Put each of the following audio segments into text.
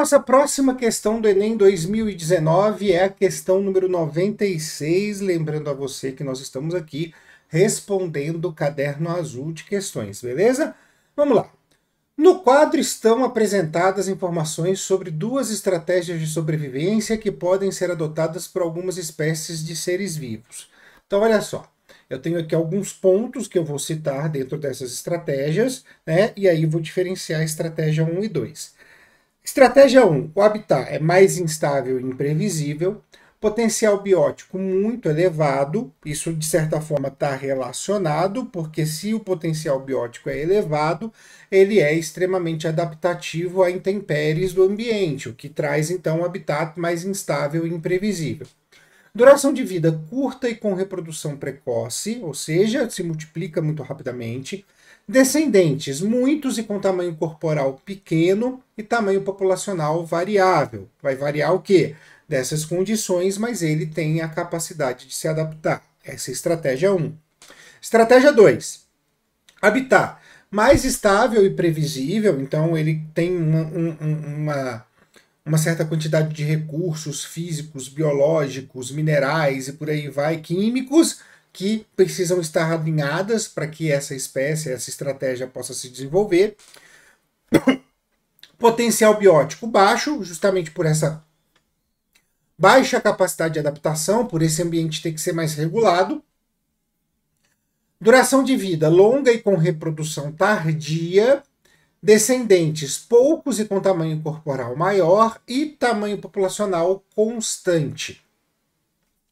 nossa próxima questão do Enem 2019 é a questão número 96. Lembrando a você que nós estamos aqui respondendo o caderno azul de questões, beleza? Vamos lá. No quadro estão apresentadas informações sobre duas estratégias de sobrevivência que podem ser adotadas por algumas espécies de seres vivos. Então, olha só. Eu tenho aqui alguns pontos que eu vou citar dentro dessas estratégias, né? E aí vou diferenciar a estratégia 1 e 2. Estratégia 1. O habitat é mais instável e imprevisível, potencial biótico muito elevado. Isso, de certa forma, está relacionado, porque se o potencial biótico é elevado, ele é extremamente adaptativo a intempéries do ambiente, o que traz, então, um habitat mais instável e imprevisível. Duração de vida curta e com reprodução precoce, ou seja, se multiplica muito rapidamente. Descendentes, muitos e com tamanho corporal pequeno e tamanho populacional variável. Vai variar o quê? Dessas condições, mas ele tem a capacidade de se adaptar. Essa é a estratégia 1. Estratégia 2. habitar Mais estável e previsível, então ele tem uma, um, uma, uma certa quantidade de recursos físicos, biológicos, minerais e por aí vai, químicos, que precisam estar alinhadas para que essa espécie, essa estratégia possa se desenvolver. Potencial biótico baixo, justamente por essa baixa capacidade de adaptação, por esse ambiente ter que ser mais regulado. Duração de vida longa e com reprodução tardia, descendentes poucos e com tamanho corporal maior e tamanho populacional constante.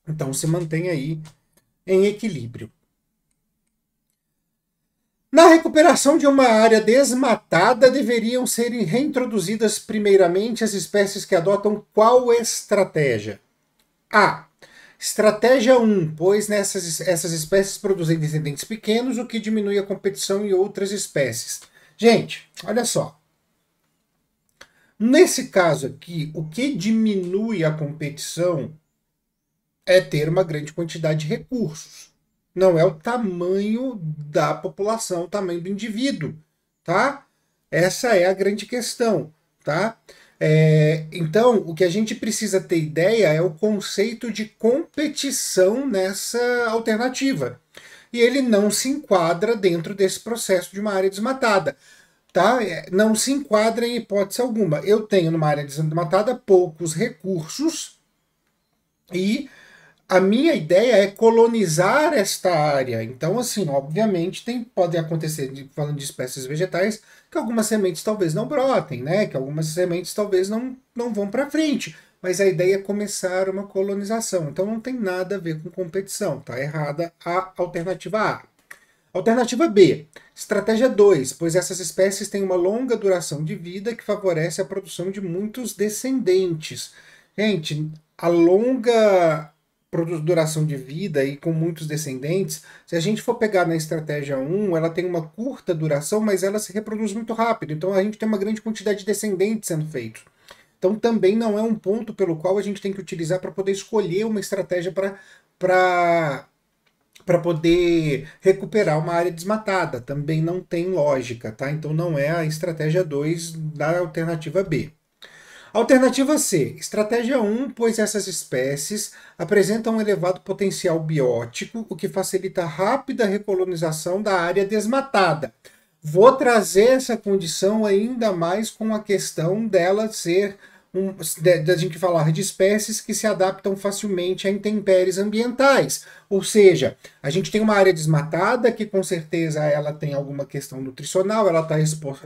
Então se mantém aí em equilíbrio. Na recuperação de uma área desmatada, deveriam ser reintroduzidas primeiramente as espécies que adotam qual estratégia? A. Estratégia 1, pois nessas, essas espécies produzem descendentes pequenos, o que diminui a competição em outras espécies. Gente, olha só. Nesse caso aqui, o que diminui a competição é ter uma grande quantidade de recursos. Não é o tamanho da população, o tamanho do indivíduo, tá? Essa é a grande questão, tá? É, então, o que a gente precisa ter ideia é o conceito de competição nessa alternativa. E ele não se enquadra dentro desse processo de uma área desmatada. Tá? É, não se enquadra em hipótese alguma. Eu tenho numa área desmatada poucos recursos e a minha ideia é colonizar esta área. Então, assim, obviamente, tem, pode acontecer, falando de espécies vegetais, que algumas sementes talvez não brotem, né? Que algumas sementes talvez não, não vão para frente. Mas a ideia é começar uma colonização. Então não tem nada a ver com competição. Está errada a alternativa A. Alternativa B. Estratégia 2, pois essas espécies têm uma longa duração de vida que favorece a produção de muitos descendentes. Gente, a longa duração de vida e com muitos descendentes, se a gente for pegar na estratégia 1, ela tem uma curta duração, mas ela se reproduz muito rápido. Então a gente tem uma grande quantidade de descendentes sendo feitos. Então também não é um ponto pelo qual a gente tem que utilizar para poder escolher uma estratégia para para poder recuperar uma área desmatada. Também não tem lógica, tá? Então não é a estratégia 2 da alternativa B. Alternativa C, estratégia 1, pois essas espécies apresentam um elevado potencial biótico, o que facilita a rápida recolonização da área desmatada. Vou trazer essa condição ainda mais com a questão dela ser um, da, gente falar de espécies que se adaptam facilmente a intempéries ambientais. Ou seja, a gente tem uma área desmatada que com certeza ela tem alguma questão nutricional, ela está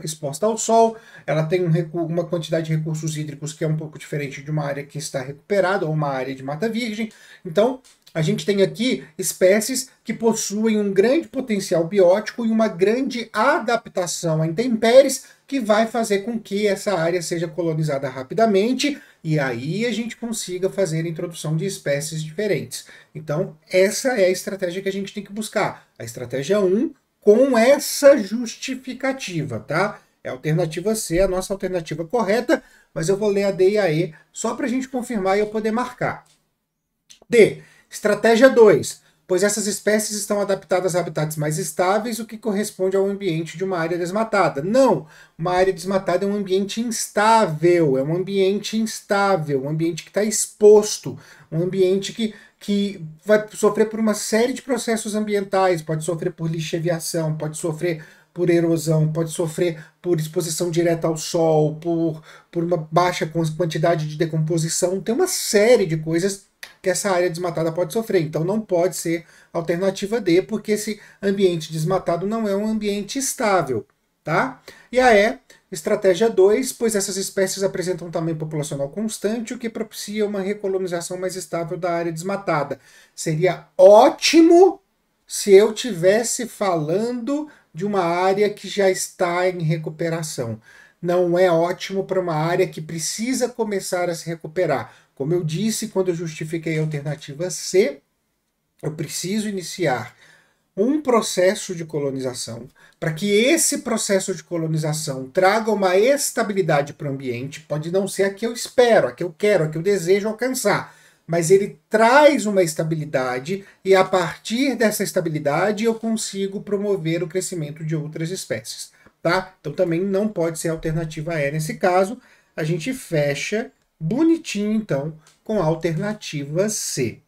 exposta ao sol, ela tem um uma quantidade de recursos hídricos que é um pouco diferente de uma área que está recuperada ou uma área de mata virgem. Então, a gente tem aqui espécies que possuem um grande potencial biótico e uma grande adaptação a intempéries que vai fazer com que essa área seja colonizada rapidamente e aí a gente consiga fazer a introdução de espécies diferentes. Então, essa é a estratégia que a gente tem que buscar. A estratégia 1 com essa justificativa, tá? É a alternativa C, a nossa alternativa correta, mas eu vou ler a D e a E só para a gente confirmar e eu poder marcar. D. Estratégia 2. Pois essas espécies estão adaptadas a habitats mais estáveis, o que corresponde ao ambiente de uma área desmatada. Não! Uma área desmatada é um ambiente instável, é um ambiente instável, um ambiente que está exposto, um ambiente que que vai sofrer por uma série de processos ambientais, pode sofrer por lixiviação, pode sofrer por erosão, pode sofrer por exposição direta ao sol, por, por uma baixa quantidade de decomposição. Tem uma série de coisas que essa área desmatada pode sofrer. Então não pode ser alternativa D, porque esse ambiente desmatado não é um ambiente estável, tá? E a E, é estratégia 2, pois essas espécies apresentam um tamanho populacional constante, o que propicia uma recolonização mais estável da área desmatada. Seria ótimo se eu tivesse falando de uma área que já está em recuperação. Não é ótimo para uma área que precisa começar a se recuperar como eu disse quando eu justifiquei a alternativa C, eu preciso iniciar um processo de colonização para que esse processo de colonização traga uma estabilidade para o ambiente. Pode não ser a que eu espero, a que eu quero, a que eu desejo alcançar, mas ele traz uma estabilidade e a partir dessa estabilidade eu consigo promover o crescimento de outras espécies, tá? Então também não pode ser alternativa E nesse caso, a gente fecha bonitinho então com a alternativa C.